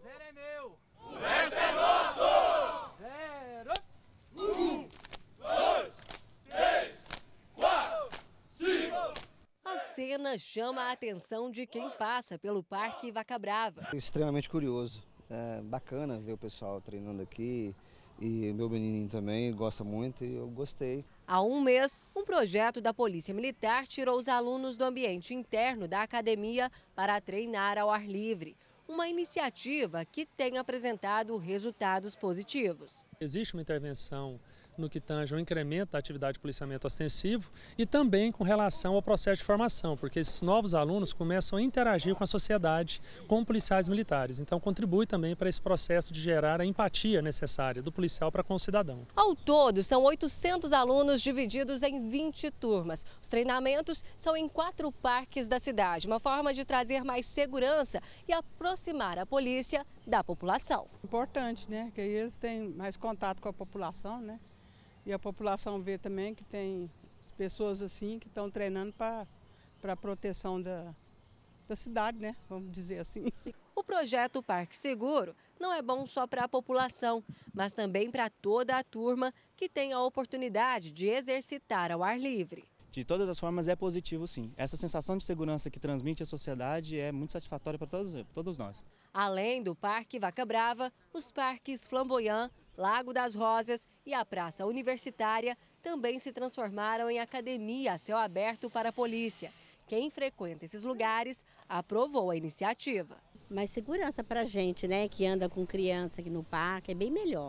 Zero é meu! O resto é nosso! Zero! Um, dois, três, quatro, cinco! A cena chama a atenção de quem passa pelo Parque Vaca Brava. Extremamente curioso. É bacana ver o pessoal treinando aqui. E meu menininho também gosta muito e eu gostei. Há um mês, um projeto da Polícia Militar tirou os alunos do ambiente interno da academia para treinar ao ar livre uma iniciativa que tem apresentado resultados positivos. Existe uma intervenção no que tange ao incremento da atividade de policiamento ostensivo e também com relação ao processo de formação, porque esses novos alunos começam a interagir com a sociedade, com policiais militares. Então contribui também para esse processo de gerar a empatia necessária do policial para com o cidadão. Ao todo, são 800 alunos divididos em 20 turmas. Os treinamentos são em quatro parques da cidade, uma forma de trazer mais segurança e aproximar a polícia da população. Importante, né? Que eles têm mais contato com a população, né? E a população vê também que tem pessoas assim que estão treinando para a proteção da, da cidade, né? Vamos dizer assim. O projeto Parque Seguro não é bom só para a população, mas também para toda a turma que tem a oportunidade de exercitar ao ar livre. De todas as formas, é positivo sim. Essa sensação de segurança que transmite a sociedade é muito satisfatória para todos, todos nós. Além do Parque Vaca Brava, os parques Flamboyant, Lago das Rosas e a Praça Universitária também se transformaram em academia a céu aberto para a polícia. Quem frequenta esses lugares aprovou a iniciativa. Mais segurança para a gente, né, que anda com criança aqui no parque, é bem melhor.